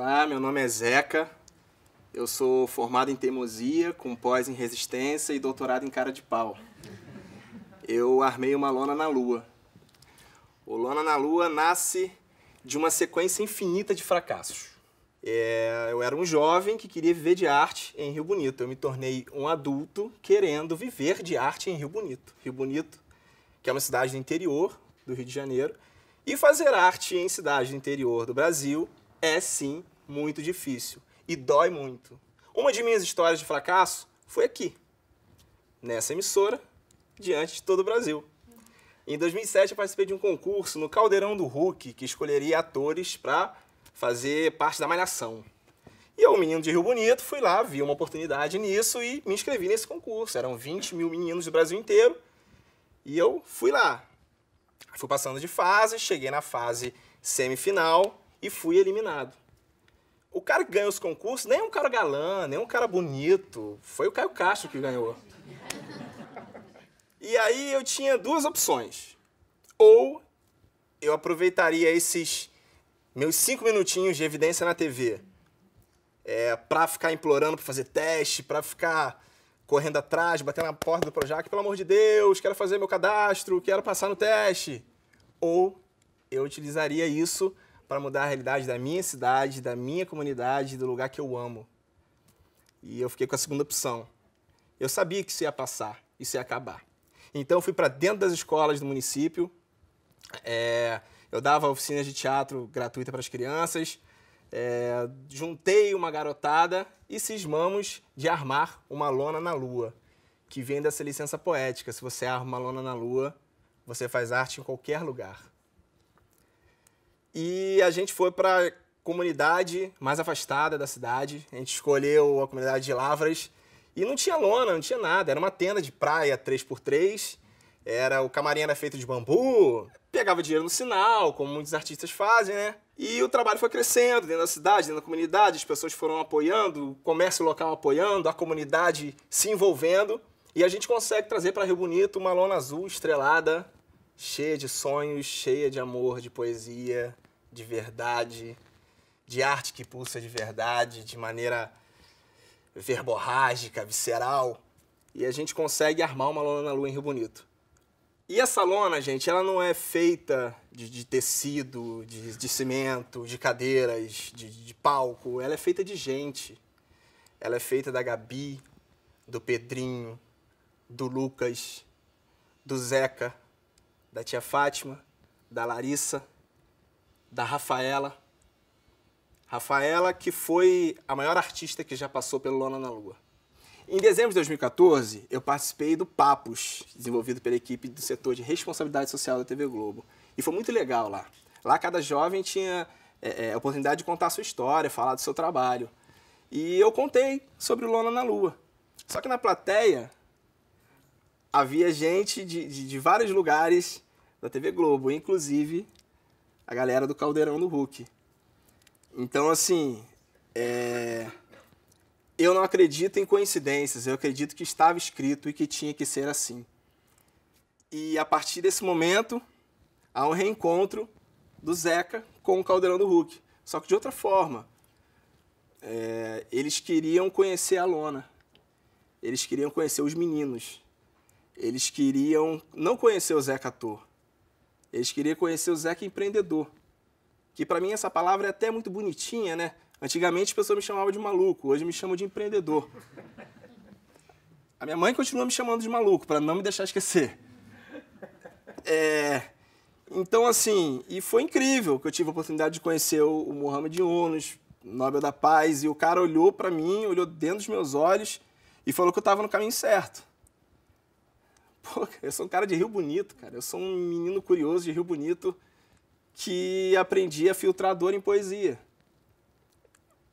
Olá, meu nome é Zeca. Eu sou formado em teimosia, com pós em resistência e doutorado em cara de pau. Eu armei uma lona na lua. O Lona na Lua nasce de uma sequência infinita de fracassos. É, eu era um jovem que queria viver de arte em Rio Bonito. Eu me tornei um adulto querendo viver de arte em Rio Bonito. Rio Bonito, que é uma cidade do interior do Rio de Janeiro, e fazer arte em cidade do interior do Brasil é sim muito difícil e dói muito. Uma de minhas histórias de fracasso foi aqui, nessa emissora, diante de todo o Brasil. Em 2007, eu participei de um concurso no Caldeirão do Hulk, que escolheria atores para fazer parte da Malhação. E eu, menino de Rio Bonito, fui lá, vi uma oportunidade nisso e me inscrevi nesse concurso. Eram 20 mil meninos do Brasil inteiro. E eu fui lá. Fui passando de fase, cheguei na fase semifinal e fui eliminado. O cara que ganhou os concursos nem é um cara galã, nem é um cara bonito. Foi o Caio Castro que ganhou. E aí eu tinha duas opções. Ou eu aproveitaria esses meus cinco minutinhos de evidência na TV é, para ficar implorando para fazer teste, para ficar correndo atrás, batendo na porta do Projac, pelo amor de Deus, quero fazer meu cadastro, quero passar no teste. Ou eu utilizaria isso para mudar a realidade da minha cidade, da minha comunidade, do lugar que eu amo. E eu fiquei com a segunda opção. Eu sabia que isso ia passar, isso ia acabar. Então eu fui para dentro das escolas do município. É, eu dava oficinas de teatro gratuita para as crianças. É, juntei uma garotada e cismamos de armar uma lona na lua, que vem dessa licença poética. Se você arma uma lona na lua, você faz arte em qualquer lugar. E a gente foi para comunidade mais afastada da cidade. A gente escolheu a comunidade de Lavras e não tinha lona, não tinha nada. Era uma tenda de praia 3x3. Era o camarim era feito de bambu. Pegava dinheiro no sinal, como muitos artistas fazem, né? E o trabalho foi crescendo dentro da cidade, dentro da comunidade, as pessoas foram apoiando, o comércio local apoiando, a comunidade se envolvendo. E a gente consegue trazer para Rio Bonito uma lona azul estrelada, cheia de sonhos, cheia de amor, de poesia, de verdade, de arte que pulsa de verdade, de maneira verborrágica, visceral. E a gente consegue armar uma lona na lua em Rio Bonito. E essa lona, gente, ela não é feita de, de tecido, de, de, cimento, de cadeiras, de, de palco. Ela é feita de gente. Ela é feita da Gabi, do Pedrinho, do Lucas, do Zeca, da tia Fátima, da Larissa da Rafaela. Rafaela, que foi a maior artista que já passou pelo Lona na Lua. Em dezembro de 2014, eu participei do Papos, desenvolvido pela equipe do setor de responsabilidade social da TV Globo. E foi muito legal lá. Lá cada jovem tinha é, é, a oportunidade de contar a sua história, falar do seu trabalho. E eu contei sobre o Lona na Lua. Só que na plateia havia gente de, de, de vários lugares da TV Globo, inclusive a galera do Caldeirão do Hulk. Então, assim, é... eu não acredito em coincidências, eu acredito que estava escrito e que tinha que ser assim. E a partir desse momento, há um reencontro do Zeca com o Caldeirão do Hulk. Só que de outra forma. É... eles queriam conhecer a Lona. Eles queriam conhecer os meninos. Eles queriam não conhecer o Zeca Ator. Eles queriam conhecer o Zeca empreendedor. Que para mim essa palavra é até muito bonitinha, né? Antigamente as pessoas me chamavam de maluco, hoje me chamam de empreendedor. A minha mãe continua me chamando de maluco, para não me deixar esquecer. É, então, assim, e foi incrível que eu tive a oportunidade de conhecer o, o Mohamed Yunus, Nobel da Paz, e o cara olhou para mim, olhou dentro dos meus olhos e falou que eu estava no caminho certo. Pô, eu sou um cara de Rio Bonito, cara. Eu sou um menino curioso de Rio Bonito que aprendi a filtrar dor em poesia.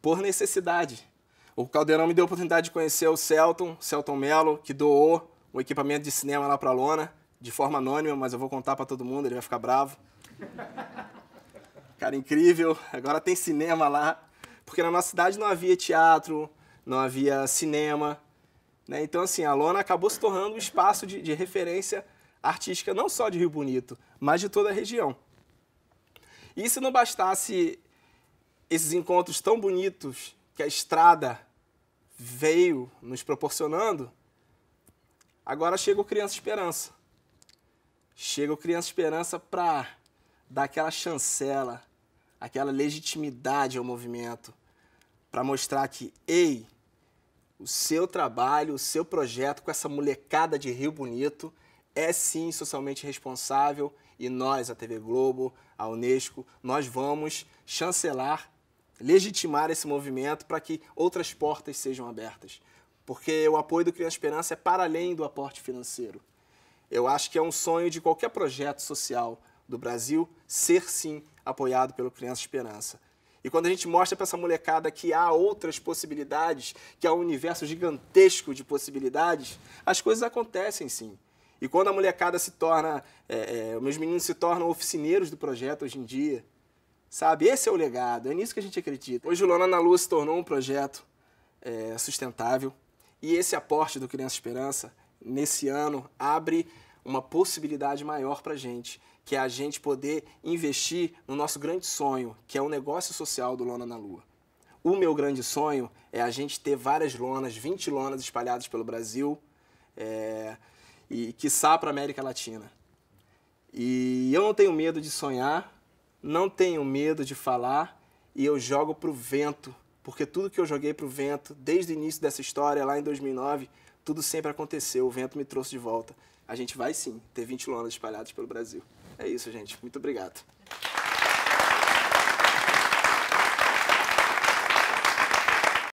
Por necessidade. O Caldeirão me deu a oportunidade de conhecer o Celton, Celton Mello, que doou o equipamento de cinema lá pra lona, de forma anônima, mas eu vou contar para todo mundo, ele vai ficar bravo. Cara, incrível. Agora tem cinema lá. Porque na nossa cidade não havia teatro, não havia cinema. Né? Então, assim, a lona acabou se tornando um espaço de, de referência artística não só de Rio Bonito, mas de toda a região. E se não bastasse esses encontros tão bonitos que a estrada veio nos proporcionando, agora chega o Criança Esperança. Chega o Criança Esperança para dar aquela chancela, aquela legitimidade ao movimento, para mostrar que, ei, o seu trabalho, o seu projeto com essa molecada de Rio Bonito é sim socialmente responsável e nós, a TV Globo, a Unesco, nós vamos chancelar, legitimar esse movimento para que outras portas sejam abertas. Porque o apoio do Criança Esperança é para além do aporte financeiro. Eu acho que é um sonho de qualquer projeto social do Brasil ser sim apoiado pelo Criança Esperança. E quando a gente mostra para essa molecada que há outras possibilidades, que há um universo gigantesco de possibilidades, as coisas acontecem sim. E quando a molecada se torna, é, é, meus meninos se tornam oficineiros do projeto hoje em dia, sabe? Esse é o legado, é nisso que a gente acredita. Hoje o Lona na Lua se tornou um projeto é, sustentável e esse aporte do Criança Esperança, nesse ano, abre uma possibilidade maior para a gente, que é a gente poder investir no nosso grande sonho, que é o negócio social do Lona na Lua. O meu grande sonho é a gente ter várias lonas, 20 lonas espalhadas pelo Brasil é, e, quiçá, para a América Latina. E eu não tenho medo de sonhar, não tenho medo de falar e eu jogo para o vento, porque tudo que eu joguei para o vento desde o início dessa história, lá em 2009, tudo sempre aconteceu, o vento me trouxe de volta. A gente vai sim ter 20 lonas espalhadas pelo Brasil. É isso, gente. Muito obrigado.